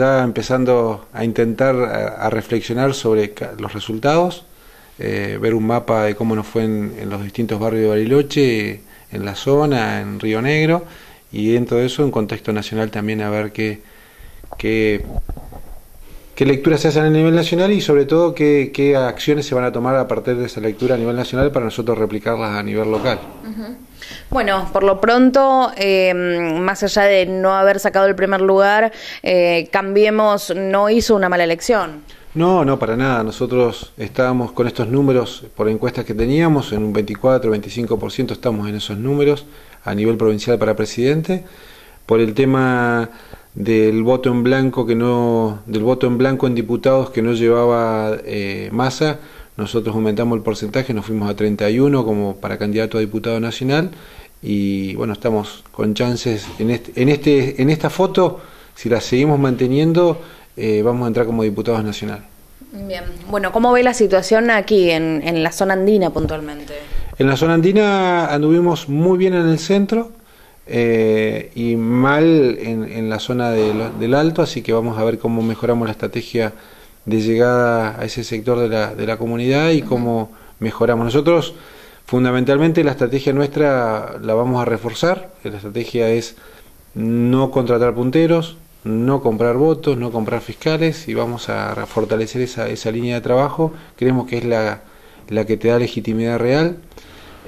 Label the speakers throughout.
Speaker 1: ya empezando a intentar, a, reflexionar sobre los resultados, eh, ver un mapa de cómo nos fue en, en, los distintos barrios de Bariloche, en la zona, en Río Negro, y dentro de eso, en contexto nacional también, a ver qué, qué qué lecturas se hacen a nivel nacional y sobre todo qué, acciones se van a tomar a partir de esa lectura a nivel nacional para nosotros replicarlas a nivel local.
Speaker 2: Bueno, por lo pronto, em, más allá de no haber sacado el primer lugar, eh, Cambiemos no hizo una mala elección.
Speaker 1: No, no, para nada. Nosotros estábamos con estos números por encuestas que teníamos, en un 24, 25% estamos en esos números a nivel provincial para presidente por el tema del voto en blanco que no del voto en blanco en diputados que no llevaba eh, masa nosotros aumentamos el porcentaje nos fuimos a 31 como para candidato a diputado nacional y bueno estamos con chances en este en este en esta foto si la seguimos manteniendo eh, vamos a entrar como diputados nacional.
Speaker 2: bien bueno cómo ve la situación aquí en, en la zona andina puntualmente
Speaker 1: en la zona andina anduvimos muy bien en el centro eh, y mal en, la zona del Alto, así que vamos a ver cómo mejoramos la estrategia de llegada a ese sector de la, de la comunidad y cómo mejoramos. Nosotros, fundamentalmente, la estrategia nuestra la vamos a reforzar, la estrategia es no contratar punteros, no comprar votos, no comprar fiscales y vamos a fortalecer esa, esa línea de trabajo. Creemos que es la, la que te da legitimidad real.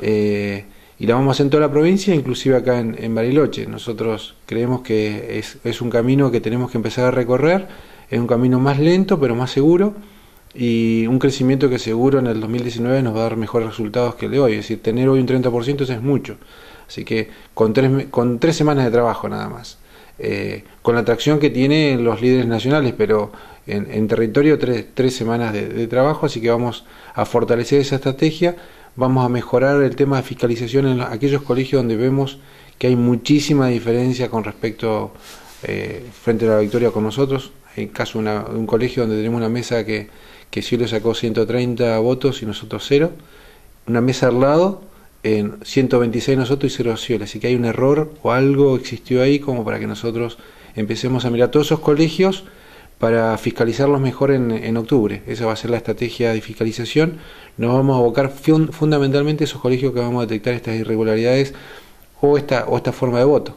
Speaker 1: Eh, y la vamos a hacer en toda la provincia, inclusive acá en, Bariloche. Nosotros creemos que es, un camino que tenemos que empezar a recorrer, es un camino más lento pero más seguro y un crecimiento que seguro en el 2019 nos va a dar mejores resultados que el de hoy. Es decir, tener hoy un 30% es mucho. Así que con tres, con tres semanas de trabajo nada más. Eh, con la atracción que tienen los líderes nacionales, pero en, en territorio tres, tres semanas de trabajo, así que vamos a fortalecer esa estrategia vamos a mejorar el tema de fiscalización en aquellos colegios donde vemos que hay muchísima diferencia con respecto eh, frente a la victoria con nosotros. En caso de, un colegio donde tenemos una mesa que, que sí le sacó 130 votos y nosotros cero, una mesa al lado, en 126 nosotros y cero Cielo. Así que hay un error o algo existió ahí como para que nosotros empecemos a mirar todos esos colegios para fiscalizarlos mejor en, octubre. Esa va a ser la estrategia de fiscalización. Nos vamos a abocar fundamentalmente a esos colegios que vamos a detectar estas irregularidades o esta, o esta forma de voto.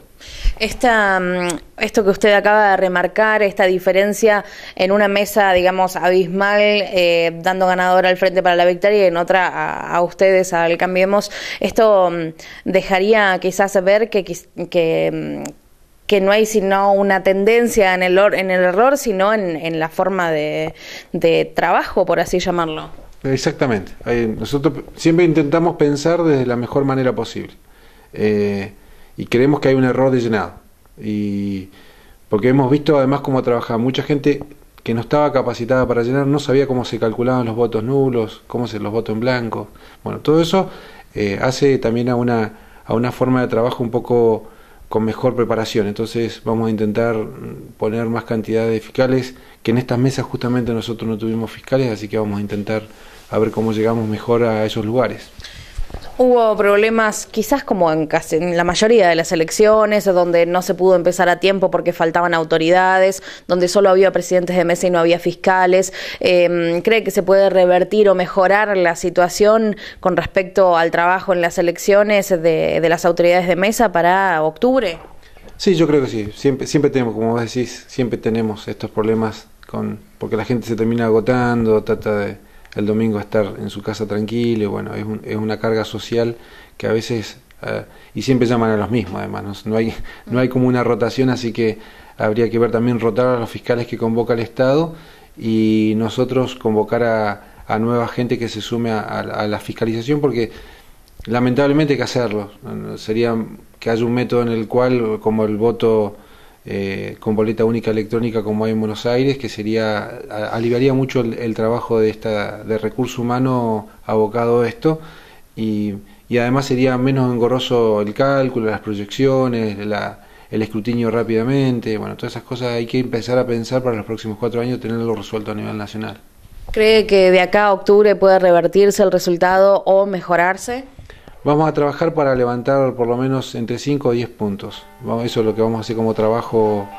Speaker 2: Esta, mm, esto que usted acaba de remarcar, esta diferencia en una mesa, digamos, abismal, eh, dando ganador al Frente para la Victoria y en otra a, ustedes, al Cambiemos, esto mm, dejaría quizás ver que, que mm, que no hay sino una tendencia en el, en el error, sino en, en la forma de, de, trabajo, por así llamarlo.
Speaker 1: Exactamente. Nosotros siempre intentamos pensar desde la mejor manera posible. Eh, y creemos que hay un error de llenado. Y porque hemos visto además cómo trabajaba mucha gente que no estaba capacitada para llenar, no sabía cómo se calculaban los votos nulos, cómo se los votos en blanco. Bueno, todo eso eh, hace también a una, a una forma de trabajo un poco con mejor preparación. Entonces vamos a intentar poner más cantidad de fiscales, que en estas mesas justamente nosotros no tuvimos fiscales, así que vamos a intentar a ver cómo llegamos mejor a esos lugares.
Speaker 2: Hubo problemas quizás como en, casi, la mayoría de las elecciones, donde no se pudo empezar a tiempo porque faltaban autoridades, donde solo había presidentes de mesa y no había fiscales. Em, ¿Cree que se puede revertir o mejorar la situación con respecto al trabajo en las elecciones de, las autoridades de mesa para octubre?
Speaker 1: Sí, yo creo que sí. Siempre, tenemos, como vos decís, siempre tenemos estos problemas con porque la gente se termina agotando, trata de el domingo estar en su casa tranquilo, bueno, es, una carga social que a veces, eh, y siempre llaman a los mismos además, no, hay, no hay como una rotación, así que habría que ver también rotar a los fiscales que convoca el Estado y nosotros convocar a, nueva gente que se sume a, a la fiscalización porque lamentablemente hay que hacerlo. Sería que haya un método en el cual, como el voto eh, con boleta única electrónica como hay en Buenos Aires, que sería aliviaría mucho el, trabajo de esta de recurso humano abocado a esto y, además sería menos engorroso el cálculo, las proyecciones, el escrutinio rápidamente, bueno, todas esas cosas hay que empezar a pensar para los próximos cuatro años tenerlo resuelto a nivel nacional.
Speaker 2: ¿Cree que de acá a octubre puede revertirse el resultado o mejorarse?
Speaker 1: Vamos a trabajar para levantar por lo menos entre 5 o 10 puntos. Eso es lo que vamos a hacer como trabajo,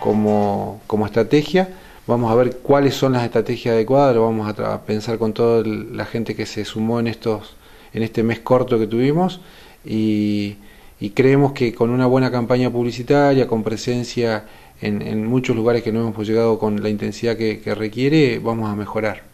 Speaker 1: como, estrategia. Vamos a ver cuáles son las estrategias adecuadas, lo vamos a, pensar con toda la gente que se sumó en, estos, en este mes corto que tuvimos y, creemos que con una buena campaña publicitaria, con presencia en, muchos lugares que no hemos llegado con la intensidad que requiere, vamos a mejorar.